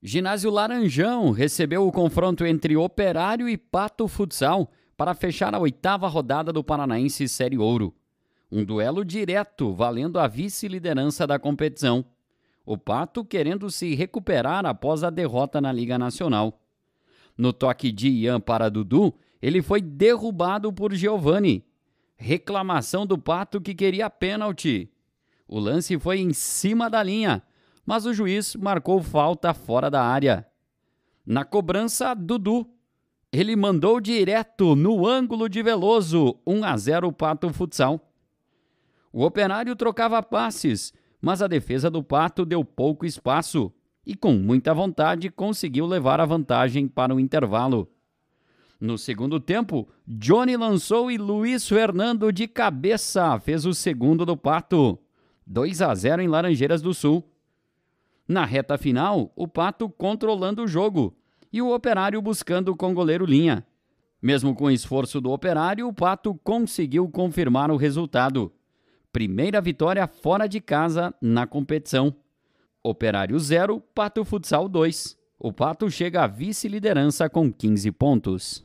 Ginásio Laranjão recebeu o confronto entre Operário e Pato Futsal para fechar a oitava rodada do Paranaense Série Ouro. Um duelo direto valendo a vice-liderança da competição. O Pato querendo se recuperar após a derrota na Liga Nacional. No toque de Ian para Dudu, ele foi derrubado por Giovani. Reclamação do Pato que queria pênalti. O lance foi em cima da linha mas o juiz marcou falta fora da área. Na cobrança, Dudu. Ele mandou direto no ângulo de Veloso, 1 a 0 Pato Futsal. O operário trocava passes, mas a defesa do Pato deu pouco espaço e, com muita vontade, conseguiu levar a vantagem para o intervalo. No segundo tempo, Johnny lançou e Luiz Fernando de cabeça fez o segundo do Pato. 2 a 0 em Laranjeiras do Sul. Na reta final, o Pato controlando o jogo e o Operário buscando com goleiro linha. Mesmo com o esforço do Operário, o Pato conseguiu confirmar o resultado. Primeira vitória fora de casa na competição. Operário 0, Pato Futsal 2. O Pato chega à vice-liderança com 15 pontos.